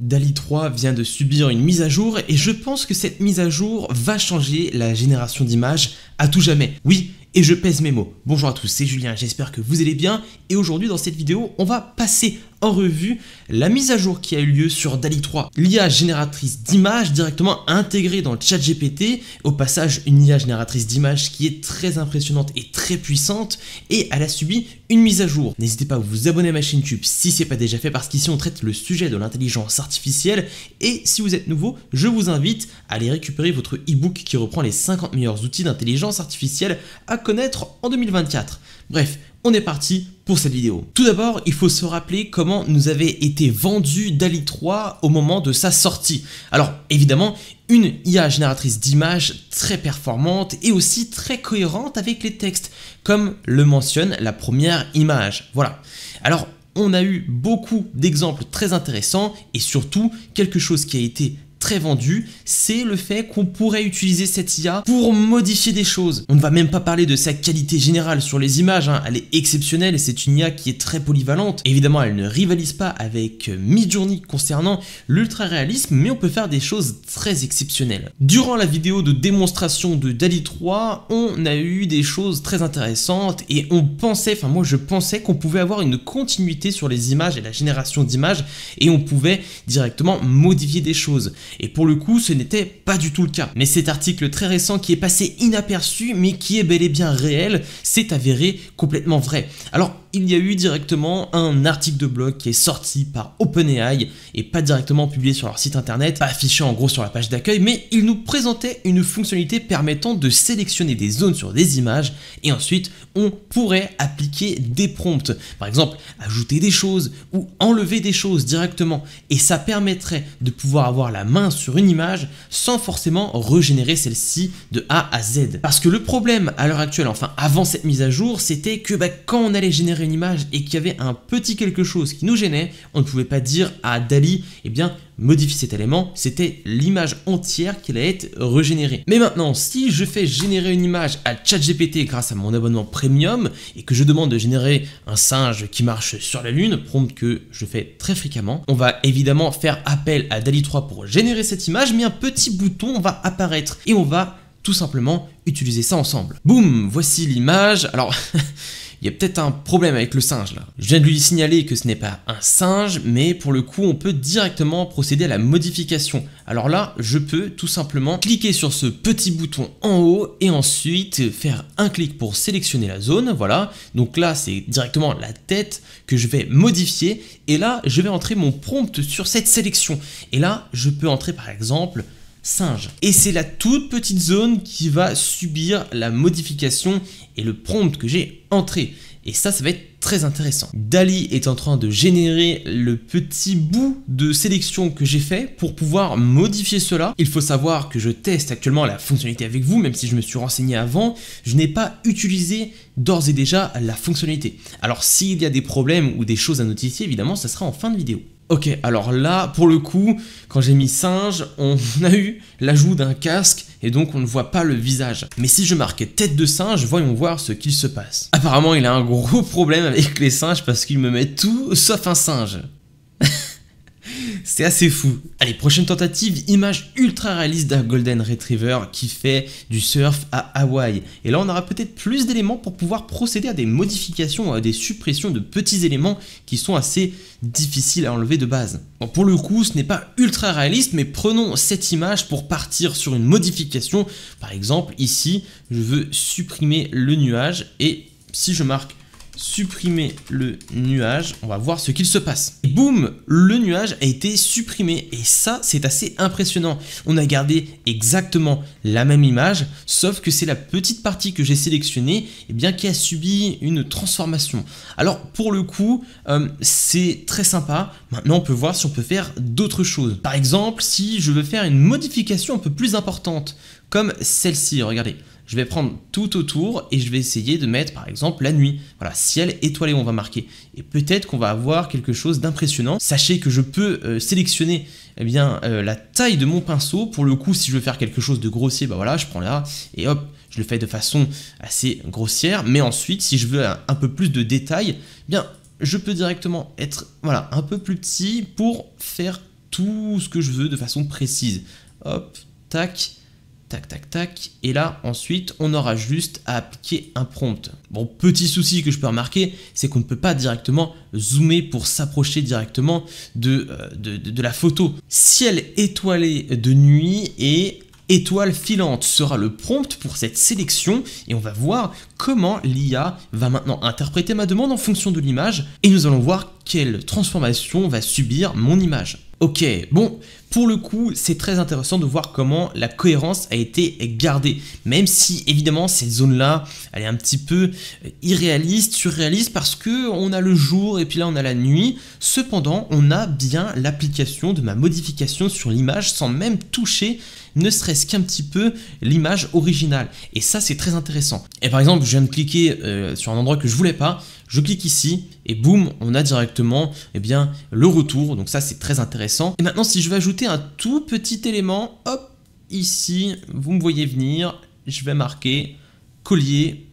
DALI 3 vient de subir une mise à jour et je pense que cette mise à jour va changer la génération d'images à tout jamais. Oui, et je pèse mes mots. Bonjour à tous, c'est Julien, j'espère que vous allez bien et aujourd'hui dans cette vidéo on va passer en revue la mise à jour qui a eu lieu sur DALI 3, l'IA génératrice d'images directement intégrée dans le chat GPT, au passage une IA génératrice d'images qui est très impressionnante et très puissante, et elle a subi une mise à jour. N'hésitez pas à vous abonner à ma chaîne YouTube si c'est pas déjà fait, parce qu'ici on traite le sujet de l'intelligence artificielle, et si vous êtes nouveau, je vous invite à aller récupérer votre e-book qui reprend les 50 meilleurs outils d'intelligence artificielle à connaître en 2024. Bref, on est parti pour cette vidéo. Tout d'abord, il faut se rappeler comment nous avait été vendu DALI 3 au moment de sa sortie. Alors évidemment, une IA génératrice d'images très performante et aussi très cohérente avec les textes, comme le mentionne la première image. Voilà. Alors on a eu beaucoup d'exemples très intéressants et surtout quelque chose qui a été très vendu, c'est le fait qu'on pourrait utiliser cette IA pour modifier des choses. On ne va même pas parler de sa qualité générale sur les images, hein. elle est exceptionnelle et c'est une IA qui est très polyvalente. Évidemment, elle ne rivalise pas avec euh, Midjourney concernant l'ultra réalisme, mais on peut faire des choses très exceptionnelles. Durant la vidéo de démonstration de DALI 3, on a eu des choses très intéressantes et on pensait, enfin moi je pensais qu'on pouvait avoir une continuité sur les images et la génération d'images et on pouvait directement modifier des choses. Et pour le coup, ce n'était pas du tout le cas. Mais cet article très récent qui est passé inaperçu, mais qui est bel et bien réel, s'est avéré complètement vrai. Alors, il y a eu directement un article de blog qui est sorti par OpenAI et pas directement publié sur leur site internet, pas affiché en gros sur la page d'accueil, mais il nous présentait une fonctionnalité permettant de sélectionner des zones sur des images et ensuite on pourrait appliquer des prompts, par exemple ajouter des choses ou enlever des choses directement et ça permettrait de pouvoir avoir la main sur une image sans forcément régénérer celle-ci de A à Z. Parce que le problème à l'heure actuelle, enfin avant cette mise à jour, c'était que bah, quand on allait générer une image et qu'il y avait un petit quelque chose qui nous gênait, on ne pouvait pas dire à Dali, eh bien, modifie cet élément, c'était l'image entière qui allait être régénérée. Mais maintenant, si je fais générer une image à ChatGPT grâce à mon abonnement premium et que je demande de générer un singe qui marche sur la lune, prompt que je fais très fréquemment, on va évidemment faire appel à DALI 3 pour générer cette image, mais un petit bouton va apparaître et on va tout simplement utiliser ça ensemble. Boum, voici l'image. Alors, il y a peut-être un problème avec le singe là. Je viens de lui signaler que ce n'est pas un singe, mais pour le coup on peut directement procéder à la modification. Alors là, je peux tout simplement cliquer sur ce petit bouton en haut et ensuite faire un clic pour sélectionner la zone, voilà. Donc là, c'est directement la tête que je vais modifier et là, je vais entrer mon prompt sur cette sélection. Et là, je peux entrer par exemple singe. Et c'est la toute petite zone qui va subir la modification et le prompt que j'ai entré. Et ça, ça va être très intéressant. Dali est en train de générer le petit bout de sélection que j'ai fait pour pouvoir modifier cela. Il faut savoir que je teste actuellement la fonctionnalité avec vous, même si je me suis renseigné avant, je n'ai pas utilisé d'ores et déjà la fonctionnalité. Alors s'il y a des problèmes ou des choses à notifier, évidemment, ça sera en fin de vidéo. Ok, alors là, pour le coup, quand j'ai mis singe, on a eu l'ajout d'un casque et donc on ne voit pas le visage. Mais si je marquais tête de singe, voyons voir ce qu'il se passe. Apparemment, il a un gros problème avec les singes parce qu'il me met tout sauf un singe. C'est assez fou. Allez, prochaine tentative, image ultra réaliste d'un Golden Retriever qui fait du surf à Hawaï. Et là, on aura peut-être plus d'éléments pour pouvoir procéder à des modifications, à des suppressions de petits éléments qui sont assez difficiles à enlever de base. Bon, pour le coup, ce n'est pas ultra réaliste, mais prenons cette image pour partir sur une modification. Par exemple, ici, je veux supprimer le nuage et si je marque supprimer le nuage. On va voir ce qu'il se passe. Boom, boum, le nuage a été supprimé. Et ça, c'est assez impressionnant. On a gardé exactement la même image, sauf que c'est la petite partie que j'ai sélectionnée et eh bien, qui a subi une transformation. Alors, pour le coup, euh, c'est très sympa. Maintenant, on peut voir si on peut faire d'autres choses. Par exemple, si je veux faire une modification un peu plus importante, comme celle-ci, regardez je vais prendre tout autour et je vais essayer de mettre par exemple la nuit. Voilà, ciel étoilé, on va marquer. Et peut-être qu'on va avoir quelque chose d'impressionnant. Sachez que je peux euh, sélectionner eh bien, euh, la taille de mon pinceau. Pour le coup, si je veux faire quelque chose de grossier, bah voilà, je prends là et hop, je le fais de façon assez grossière. Mais ensuite, si je veux un, peu plus de détails, eh bien, je peux directement être voilà, un peu plus petit pour faire tout ce que je veux de façon précise. Hop, tac, Tac, tac, tac. Et là, ensuite, on aura juste à appliquer un prompt. Bon, petit souci que je peux remarquer, c'est qu'on ne peut pas directement zoomer pour s'approcher directement de, euh, de la photo. Ciel étoilé de nuit et étoile filante sera le prompt pour cette sélection et on va voir comment l'IA va maintenant interpréter ma demande en fonction de l'image et nous allons voir quelle transformation va subir mon image. Ok, bon, pour le coup, c'est très intéressant de voir comment la cohérence a été gardée, même si évidemment cette zone-là, elle est un petit peu euh, irréaliste, surréaliste, parce que on a le jour et puis là on a la nuit. Cependant, on a bien l'application de ma modification sur l'image sans même toucher ne serait-ce qu'un petit peu l'image originale. Et ça, c'est très intéressant. Et par exemple, je viens de cliquer euh, sur un endroit que je voulais pas, je clique ici et boum, on a directement eh bien, le retour. Donc ça, c'est très intéressant. Et maintenant, si je vais ajouter un tout petit élément, hop, ici, vous me voyez venir, je vais marquer collier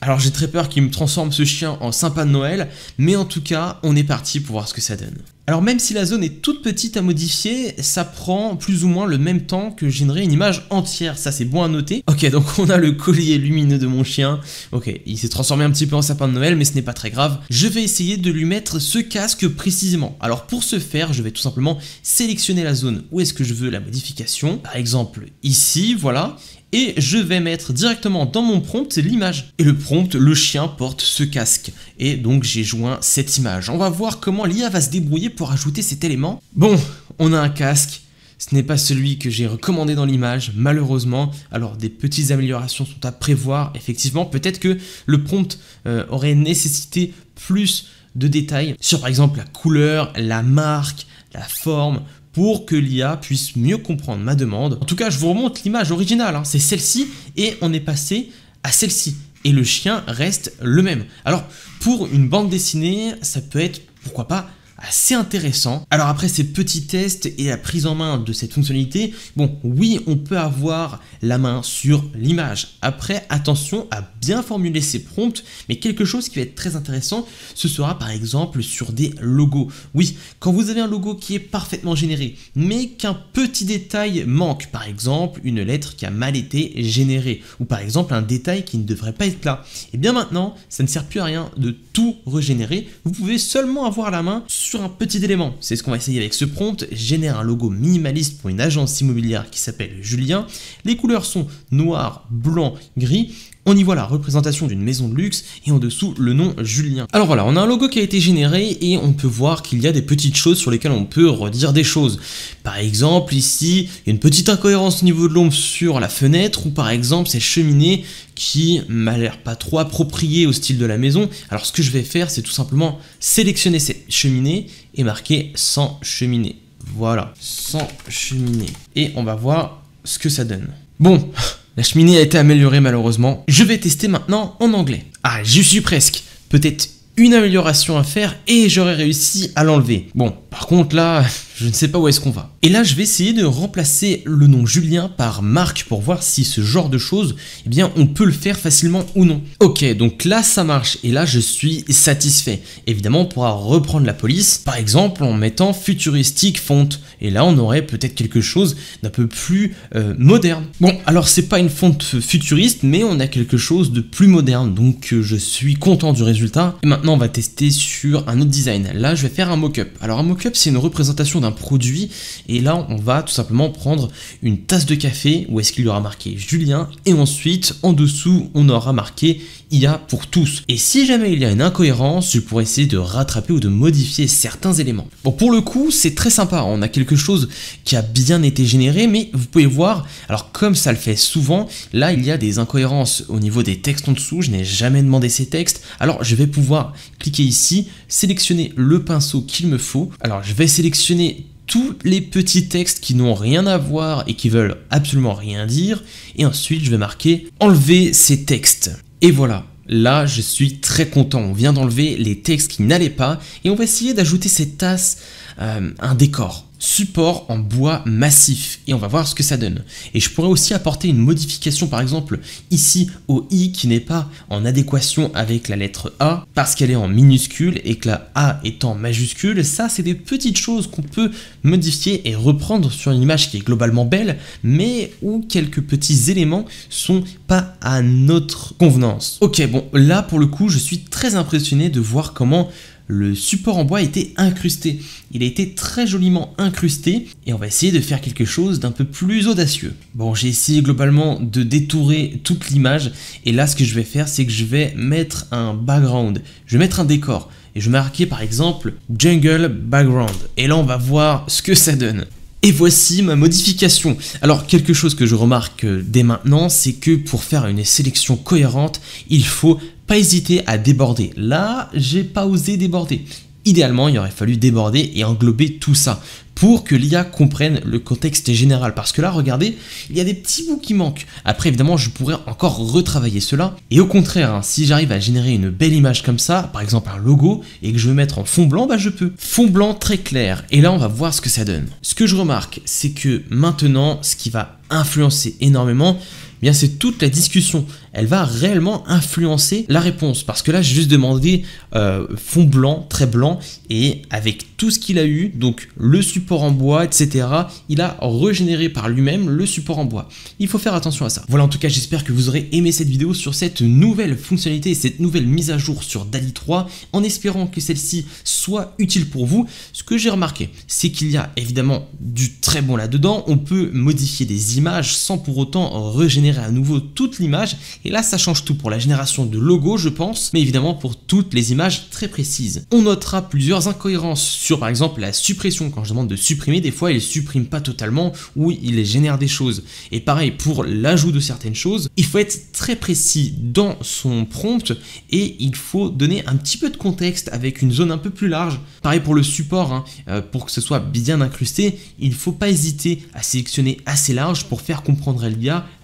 alors j'ai très peur qu'il me transforme ce chien en sympa de Noël, mais en tout cas, on est parti pour voir ce que ça donne. Alors même si la zone est toute petite à modifier, ça prend plus ou moins le même temps que générer une image entière, ça c'est bon à noter. Ok, donc on a le collier lumineux de mon chien, ok, il s'est transformé un petit peu en sapin de Noël, mais ce n'est pas très grave. Je vais essayer de lui mettre ce casque précisément. Alors pour ce faire, je vais tout simplement sélectionner la zone où est-ce que je veux la modification, par exemple ici, voilà, et je vais mettre directement dans mon prompt l'image. Et le prompt, le chien porte ce casque. Et donc j'ai joint cette image. On va voir comment l'IA va se débrouiller pour ajouter cet élément. Bon, on a un casque. Ce n'est pas celui que j'ai recommandé dans l'image, malheureusement. Alors des petites améliorations sont à prévoir, effectivement. Peut-être que le prompt euh, aurait nécessité plus de détails sur par exemple la couleur, la marque, la forme pour que l'IA puisse mieux comprendre ma demande. En tout cas, je vous remonte l'image originale, hein. c'est celle-ci, et on est passé à celle-ci. Et le chien reste le même. Alors, pour une bande dessinée, ça peut être, pourquoi pas, assez intéressant. Alors après ces petits tests et la prise en main de cette fonctionnalité, bon oui on peut avoir la main sur l'image. Après attention à bien formuler ses prompts, mais quelque chose qui va être très intéressant, ce sera par exemple sur des logos. Oui, quand vous avez un logo qui est parfaitement généré, mais qu'un petit détail manque, par exemple une lettre qui a mal été générée, ou par exemple un détail qui ne devrait pas être là, et eh bien maintenant ça ne sert plus à rien de tout régénérer, vous pouvez seulement avoir la main sur un petit élément. C'est ce qu'on va essayer avec ce prompt, génère un logo minimaliste pour une agence immobilière qui s'appelle Julien. Les couleurs sont noir, blanc, gris on y voit la représentation d'une maison de luxe et en dessous le nom Julien. Alors voilà, on a un logo qui a été généré et on peut voir qu'il y a des petites choses sur lesquelles on peut redire des choses. Par exemple, ici, il y a une petite incohérence au niveau de l'ombre sur la fenêtre ou par exemple ces cheminées qui m'a l'air pas trop appropriée au style de la maison. Alors ce que je vais faire, c'est tout simplement sélectionner cette cheminée et marquer sans cheminée. Voilà, sans cheminée. Et on va voir ce que ça donne. Bon, la cheminée a été améliorée malheureusement. Je vais tester maintenant en anglais. Ah, j'y suis presque. Peut-être une amélioration à faire et j'aurais réussi à l'enlever. Bon, par contre là, je ne sais pas où est-ce qu'on va. Et là, je vais essayer de remplacer le nom Julien par Marc pour voir si ce genre de choses, eh bien, on peut le faire facilement ou non. Ok, donc là, ça marche et là, je suis satisfait. Évidemment, on pourra reprendre la police, par exemple, en mettant futuristique fonte. Et là, on aurait peut-être quelque chose d'un peu plus euh, moderne. Bon, alors c'est pas une fonte futuriste, mais on a quelque chose de plus moderne. Donc, euh, je suis content du résultat. Et maintenant, on va tester sur un autre design. Là, je vais faire un mock-up. Alors, un mock up c'est une représentation d'un produit, et là, on va tout simplement prendre une tasse de café, où est-ce qu'il y aura marqué Julien, et ensuite, en dessous, on aura marqué IA pour tous. Et si jamais il y a une incohérence, je pourrais essayer de rattraper ou de modifier certains éléments. Bon, pour le coup, c'est très sympa, on a quelque chose qui a bien été généré, mais vous pouvez voir, alors comme ça le fait souvent, là, il y a des incohérences au niveau des textes en dessous, je n'ai jamais demandé ces textes, alors je vais pouvoir cliquer ici, sélectionner le pinceau qu'il me faut, je vais sélectionner tous les petits textes qui n'ont rien à voir et qui veulent absolument rien dire. Et ensuite, je vais marquer enlever ces textes. Et voilà. Là, je suis très content. On vient d'enlever les textes qui n'allaient pas et on va essayer d'ajouter cette tasse euh, un décor support en bois massif et on va voir ce que ça donne. Et je pourrais aussi apporter une modification par exemple ici au i qui n'est pas en adéquation avec la lettre a parce qu'elle est en minuscule et que la a est en majuscule. Ça c'est des petites choses qu'on peut modifier et reprendre sur une image qui est globalement belle mais où quelques petits éléments sont pas à notre convenance. Ok bon là pour le coup je suis très impressionné de voir comment le support en bois était incrusté. Il a été très joliment incrusté et on va essayer de faire quelque chose d'un peu plus audacieux. Bon, j'ai essayé globalement de détourer toute l'image et là ce que je vais faire c'est que je vais mettre un background, je vais mettre un décor et je vais marquer par exemple jungle background et là on va voir ce que ça donne. Et voici ma modification. Alors quelque chose que je remarque dès maintenant, c'est que pour faire une sélection cohérente, il faut pas hésiter à déborder. Là, j'ai pas osé déborder. Idéalement, il aurait fallu déborder et englober tout ça pour que l'IA comprenne le contexte général. Parce que là, regardez, il y a des petits bouts qui manquent. Après, évidemment, je pourrais encore retravailler cela. Et au contraire, hein, si j'arrive à générer une belle image comme ça, par exemple un logo, et que je veux mettre en fond blanc, bah je peux. Fond blanc très clair. Et là, on va voir ce que ça donne. Ce que je remarque, c'est que maintenant, ce qui va influencer énormément, eh bien c'est toute la discussion. Elle va réellement influencer la réponse. Parce que là, j'ai juste demandé euh, fond blanc, très blanc, et avec tout ce qu'il a eu, donc le support en bois, etc., il a régénéré par lui-même le support en bois. Il faut faire attention à ça. Voilà, en tout cas, j'espère que vous aurez aimé cette vidéo sur cette nouvelle fonctionnalité, cette nouvelle mise à jour sur DALI 3, en espérant que celle-ci soit utile pour vous. Ce que j'ai remarqué, c'est qu'il y a évidemment du très bon là-dedans. On peut modifier des images sans pour autant régénérer à nouveau toute l'image et là ça change tout pour la génération de logo je pense mais évidemment pour toutes les images très précises. On notera plusieurs incohérences sur par exemple la suppression quand je demande de supprimer des fois il supprime pas totalement ou il génère des choses et pareil pour l'ajout de certaines choses il faut être très précis dans son prompt et il faut donner un petit peu de contexte avec une zone un peu plus large. Pareil pour le support hein. euh, pour que ce soit bien incrusté il faut pas hésiter à sélectionner assez large pour faire comprendre à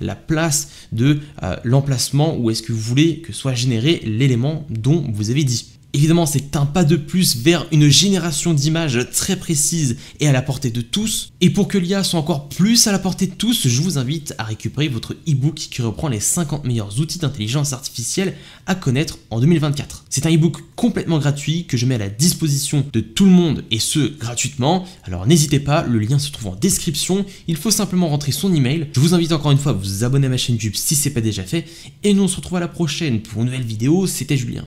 la place de euh, l'emplacement où est-ce que vous voulez que soit généré l'élément dont vous avez dit. Évidemment, c'est un pas de plus vers une génération d'images très précise et à la portée de tous. Et pour que l'IA soit encore plus à la portée de tous, je vous invite à récupérer votre e-book qui reprend les 50 meilleurs outils d'intelligence artificielle à connaître en 2024. C'est un e-book complètement gratuit que je mets à la disposition de tout le monde et ce gratuitement. Alors n'hésitez pas, le lien se trouve en description. Il faut simplement rentrer son email. Je vous invite encore une fois à vous abonner à ma chaîne YouTube si ce c'est pas déjà fait. Et nous on se retrouve à la prochaine pour une nouvelle vidéo. C'était Julien.